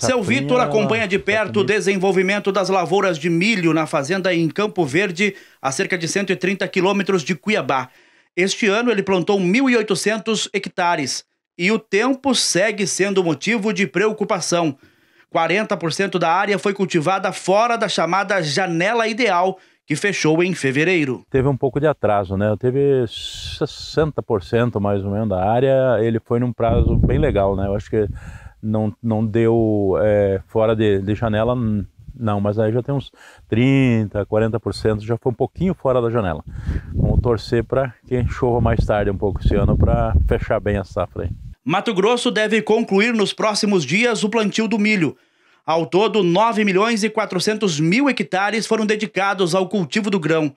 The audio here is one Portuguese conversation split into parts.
Seu Vitor acompanha de perto o desenvolvimento das lavouras de milho na fazenda em Campo Verde, a cerca de 130 quilômetros de Cuiabá. Este ano ele plantou 1.800 hectares e o tempo segue sendo motivo de preocupação. 40% da área foi cultivada fora da chamada janela ideal, que fechou em fevereiro. Teve um pouco de atraso, né? teve 60% mais ou menos da área, ele foi num prazo bem legal, né? Eu acho que não, não deu é, fora de, de janela, não, mas aí já tem uns 30, 40%, já foi um pouquinho fora da janela. Vamos torcer para que chova mais tarde um pouco esse ano para fechar bem a safra aí. Mato Grosso deve concluir nos próximos dias o plantio do milho. Ao todo, 9 milhões e 400 mil hectares foram dedicados ao cultivo do grão.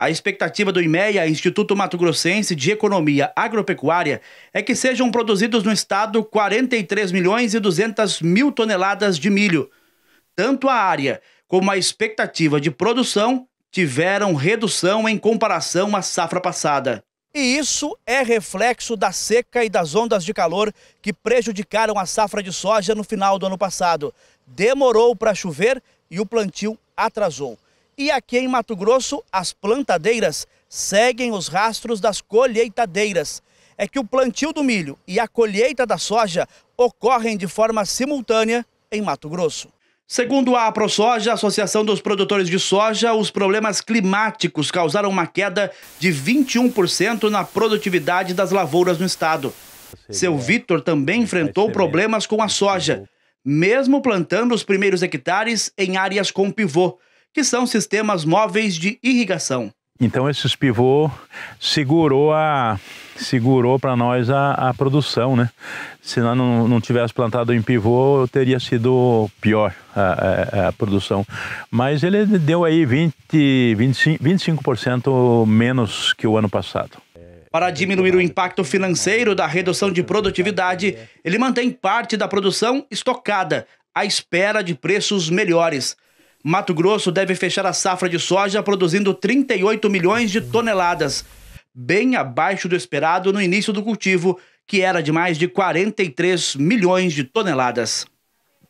A expectativa do IMEA, Instituto Mato Grossense de Economia Agropecuária, é que sejam produzidos no estado 43 milhões e 200 mil toneladas de milho. Tanto a área como a expectativa de produção tiveram redução em comparação à safra passada. E isso é reflexo da seca e das ondas de calor que prejudicaram a safra de soja no final do ano passado. Demorou para chover e o plantio atrasou. E aqui em Mato Grosso, as plantadeiras seguem os rastros das colheitadeiras. É que o plantio do milho e a colheita da soja ocorrem de forma simultânea em Mato Grosso. Segundo a ProSoja, a Associação dos Produtores de Soja, os problemas climáticos causaram uma queda de 21% na produtividade das lavouras no estado. Seu Vitor também enfrentou problemas com a soja, mesmo plantando os primeiros hectares em áreas com pivô que são sistemas móveis de irrigação. Então esses pivô segurou a segurou para nós a, a, produção, né? Se nós não, não tivesse plantado em pivô, teria sido pior a, a, a produção. Mas ele deu aí 20, 25, 25% menos que o ano passado. Para diminuir o impacto financeiro da redução de produtividade, ele mantém parte da produção estocada, à espera de preços melhores. Mato Grosso deve fechar a safra de soja produzindo 38 milhões de toneladas, bem abaixo do esperado no início do cultivo, que era de mais de 43 milhões de toneladas.